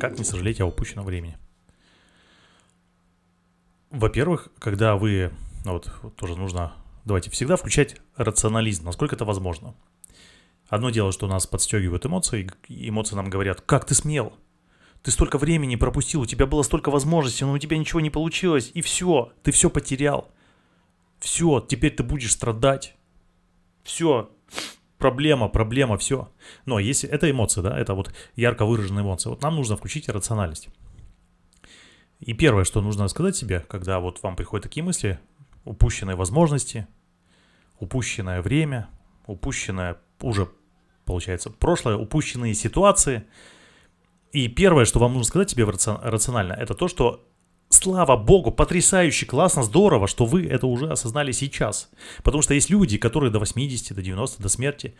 Как не сожалеть о упущенном времени? Во-первых, когда вы, ну вот, тоже нужно, давайте всегда включать рационализм, насколько это возможно. Одно дело, что нас подстегивают эмоции, эмоции нам говорят, как ты смел, ты столько времени пропустил, у тебя было столько возможностей, но у тебя ничего не получилось, и все, ты все потерял. Все, теперь ты будешь страдать. Все, проблема, проблема, все. Но если это эмоции, да, это вот ярко выраженные эмоции. Вот нам нужно включить рациональность. И первое, что нужно сказать себе, когда вот вам приходят такие мысли, упущенные возможности, упущенное время, упущенное уже, получается, прошлое, упущенные ситуации. И первое, что вам нужно сказать себе рационально, это то, что слава богу, потрясающе, классно, здорово, что вы это уже осознали сейчас. Потому что есть люди, которые до 80, до 90, до смерти,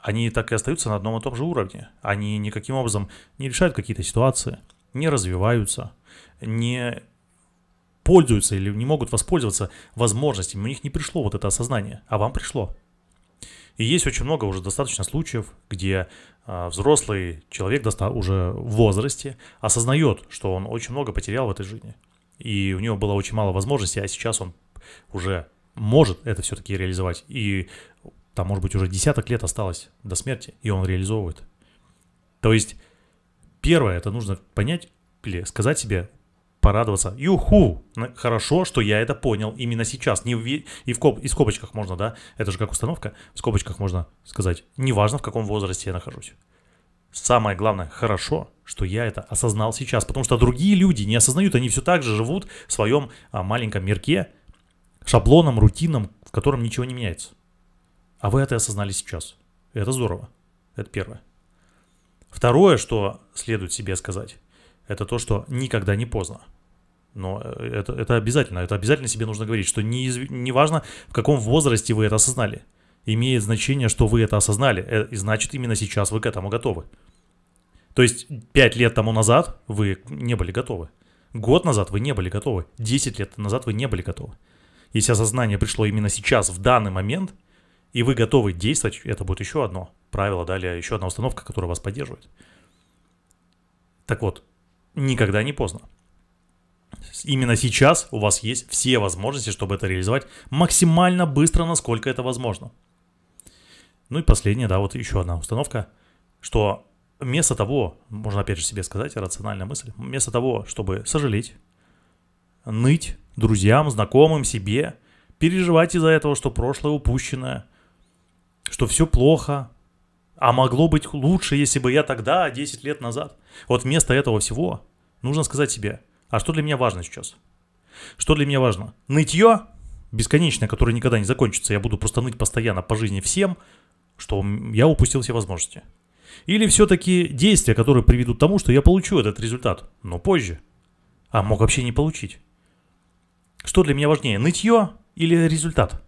они так и остаются на одном и том же уровне. Они никаким образом не решают какие-то ситуации, не развиваются, не пользуются или не могут воспользоваться возможностями. У них не пришло вот это осознание, а вам пришло. И есть очень много уже достаточно случаев, где а, взрослый человек доста- уже в возрасте осознает, что он очень много потерял в этой жизни. И у него было очень мало возможностей, а сейчас он уже может это все-таки реализовать. И там, может быть, уже десяток лет осталось до смерти, и он реализовывает. То есть, первое, это нужно понять или сказать себе, порадоваться. Юху! Хорошо, что я это понял именно сейчас. Не в, и в коп, и скобочках можно, да? Это же как установка. В скобочках можно сказать, неважно, в каком возрасте я нахожусь. Самое главное, хорошо, что я это осознал сейчас, потому что другие люди не осознают, они все так же живут в своем а, маленьком мирке, шаблоном, рутином, в котором ничего не меняется. А вы это осознали сейчас. Это здорово. Это первое. Второе, что следует себе сказать это то, что никогда не поздно. Но э, это, это обязательно, это обязательно себе нужно говорить, что не, неважно, в каком возрасте вы это осознали. Имеет значение, что вы это осознали, э, и значит именно сейчас вы к этому готовы. То есть 5 лет тому назад вы не были готовы. Год назад вы не были готовы. 10 лет назад вы не были готовы. Если осознание пришло именно сейчас, в данный момент, и вы готовы действовать, это будет еще одно правило, далее еще одна установка, которая вас поддерживает. Так вот, никогда не поздно. Именно сейчас у вас есть все возможности, чтобы это реализовать максимально быстро, насколько это возможно. Ну и последнее, да, вот еще одна установка, что вместо того, можно опять же себе сказать, рациональная мысль, вместо того, чтобы сожалеть, ныть друзьям, знакомым, себе, переживать из-за этого, что прошлое упущенное, что все плохо, а могло быть лучше, если бы я тогда, 10 лет назад. Вот вместо этого всего нужно сказать себе, а что для меня важно сейчас? Что для меня важно? Нытье бесконечное, которое никогда не закончится. Я буду просто ныть постоянно по жизни всем, что я упустил все возможности. Или все-таки действия, которые приведут к тому, что я получу этот результат, но позже. А мог вообще не получить. Что для меня важнее, нытье или результат?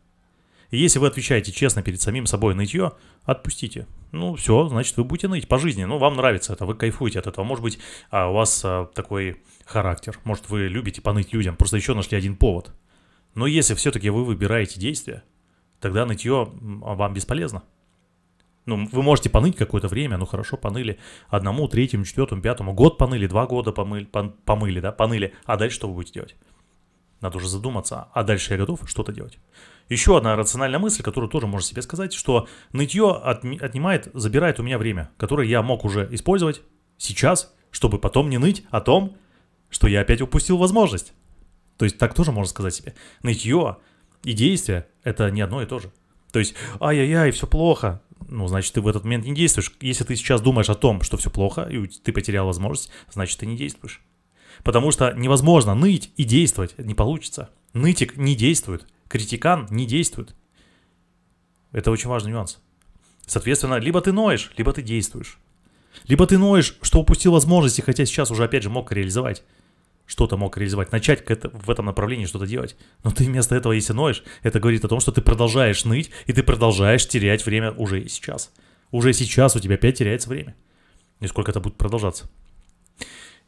Если вы отвечаете честно перед самим собой нытье, отпустите ну все, значит, вы будете ныть по жизни. Ну, вам нравится это, вы кайфуете от этого. Может быть, а, у вас а, такой характер. Может, вы любите поныть людям, просто еще нашли один повод. Но если все-таки вы выбираете действие, тогда нытье а, вам бесполезно. Ну, вы можете поныть какое-то время, ну хорошо, поныли одному, третьему, четвертому, пятому, год поныли, два года помыли, пон, помыли да, поныли, а дальше что вы будете делать? Надо уже задуматься, а дальше я готов что-то делать. Еще одна рациональная мысль, которую тоже можно себе сказать, что нытье отнимает, забирает у меня время, которое я мог уже использовать сейчас, чтобы потом не ныть о том, что я опять упустил возможность. То есть так тоже можно сказать себе. Нытье и действие – это не одно и то же. То есть, ай-яй-яй, все плохо. Ну, значит, ты в этот момент не действуешь. Если ты сейчас думаешь о том, что все плохо, и ты потерял возможность, значит, ты не действуешь. Потому что невозможно ныть и действовать, не получится. Нытик не действует, критикан не действует. Это очень важный нюанс. Соответственно, либо ты ноешь, либо ты действуешь. Либо ты ноешь, что упустил возможности, хотя сейчас уже опять же мог реализовать. Что-то мог реализовать, начать это, в этом направлении что-то делать. Но ты вместо этого, если ноешь, это говорит о том, что ты продолжаешь ныть, и ты продолжаешь терять время уже и сейчас. Уже сейчас у тебя опять теряется время. И сколько это будет продолжаться.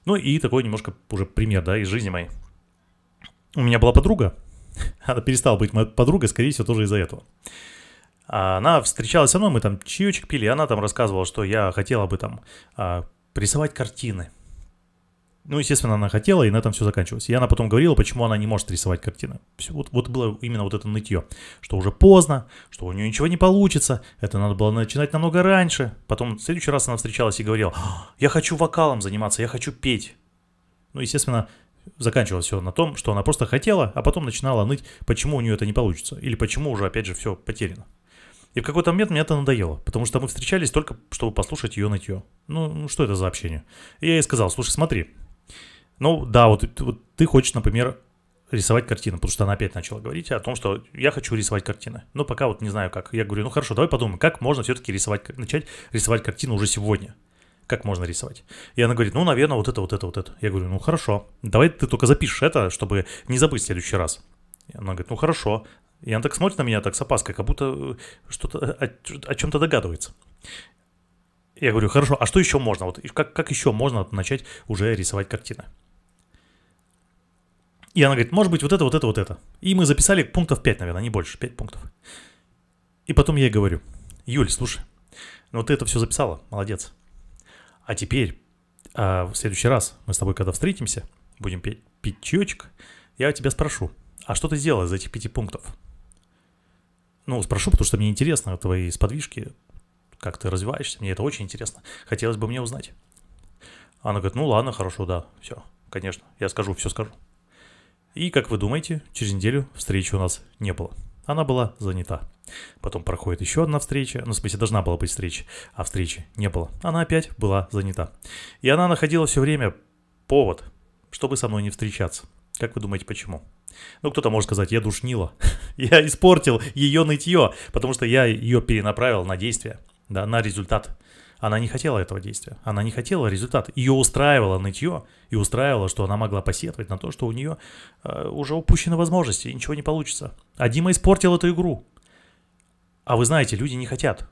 Ну и такой немножко уже пример, да, из жизни моей. У меня была подруга, она перестала быть моя подруга, скорее всего, тоже из-за этого. А она встречалась со мной, мы там чаечек пили, и она там рассказывала, что я хотела бы там а, рисовать картины. Ну, естественно, она хотела, и на этом все заканчивалось. И она потом говорила, почему она не может рисовать картины. Все, вот, вот было именно вот это нытье, что уже поздно, что у нее ничего не получится, это надо было начинать намного раньше. Потом в следующий раз она встречалась и говорила, «А, я хочу вокалом заниматься, я хочу петь. Ну, естественно, заканчивалось все на том, что она просто хотела, а потом начинала ныть, почему у нее это не получится, или почему уже, опять же, все потеряно. И в какой-то момент мне это надоело, потому что мы встречались только, чтобы послушать ее нытье. Ну, ну, что это за общение? И я ей сказал, слушай, смотри, ну да, вот, вот ты хочешь, например, рисовать картины, потому что она опять начала говорить о том, что я хочу рисовать картины. Ну пока вот не знаю как. Я говорю, ну хорошо, давай подумаем, как можно все-таки рисовать, начать рисовать картину уже сегодня. Как можно рисовать? И она говорит, ну, наверное, вот это, вот это, вот это. Я говорю, ну хорошо, давай ты только запишешь это, чтобы не забыть в следующий раз. И она говорит, ну хорошо. И она так смотрит на меня так с опаской, как будто э, что-то э, о, о чем-то догадывается. Я говорю, хорошо, а что еще можно? Вот как, как еще можно начать уже рисовать картины? И она говорит, может быть, вот это, вот это, вот это. И мы записали пунктов 5, наверное, не больше, 5 пунктов. И потом я ей говорю, Юль, слушай, ну ты это все записала, молодец. А теперь, а в следующий раз мы с тобой, когда встретимся, будем петь, пить чаечек, я тебя спрошу, а что ты сделала из этих пяти пунктов? Ну, спрошу, потому что мне интересно твои сподвижки, как ты развиваешься, мне это очень интересно. Хотелось бы мне узнать. Она говорит, ну ладно, хорошо, да, все, конечно, я скажу, все скажу. И, как вы думаете, через неделю встречи у нас не было. Она была занята. Потом проходит еще одна встреча, ну, в смысле, должна была быть встреча, а встречи не было. Она опять была занята. И она находила все время повод, чтобы со мной не встречаться. Как вы думаете, почему? Ну, кто-то может сказать, я душнила, я испортил ее нытье, потому что я ее перенаправил на действие, да, на результат. Она не хотела этого действия, она не хотела результат. Ее устраивало нытье и устраивало, что она могла посетовать на то, что у нее э, уже упущены возможности, и ничего не получится. А Дима испортил эту игру. А вы знаете, люди не хотят,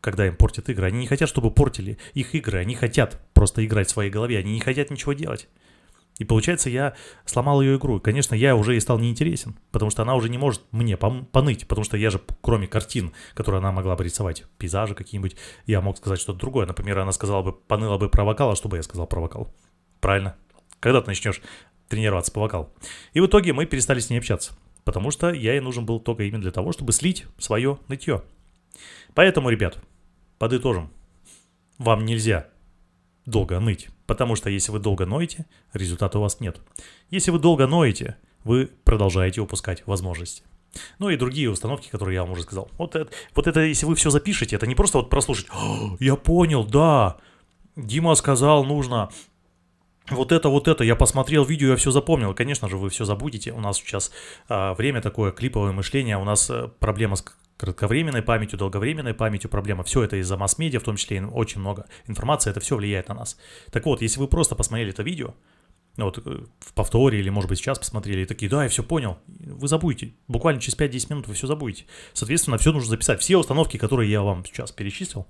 когда им портят игры. Они не хотят, чтобы портили их игры. Они хотят просто играть в своей голове. Они не хотят ничего делать. И получается, я сломал ее игру. конечно, я уже ей стал неинтересен, потому что она уже не может мне поныть, потому что я же, кроме картин, которые она могла бы рисовать, пейзажи какие-нибудь, я мог сказать что-то другое. Например, она сказала бы, поныла бы про вокал, а что бы я сказал про вокал? Правильно. Когда ты начнешь тренироваться по вокалу? И в итоге мы перестали с ней общаться, потому что я ей нужен был только именно для того, чтобы слить свое нытье. Поэтому, ребят, подытожим. Вам нельзя долго ныть. Потому что если вы долго ноете, результата у вас нет. Если вы долго ноете, вы продолжаете упускать возможности. Ну и другие установки, которые я вам уже сказал. Вот это, вот это если вы все запишете, это не просто вот прослушать. Я понял, да, Дима сказал, нужно вот это, вот это, я посмотрел видео, я все запомнил. Конечно же, вы все забудете. У нас сейчас э, время такое, клиповое мышление. У нас э, проблема с кратковременной памятью, долговременной памятью проблема. Все это из-за масс-медиа, в том числе очень много информации, это все влияет на нас. Так вот, если вы просто посмотрели это видео, вот э, в повторе или, может быть, сейчас посмотрели, и такие, да, я все понял, вы забудете. Буквально через 5-10 минут вы все забудете. Соответственно, все нужно записать. Все установки, которые я вам сейчас перечислил,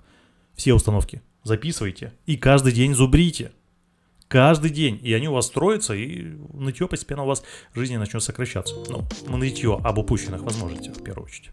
все установки записывайте и каждый день зубрите каждый день, и они у вас строятся, и нытье постепенно у вас жизни начнет сокращаться. Ну, нытье об упущенных возможностях в первую очередь.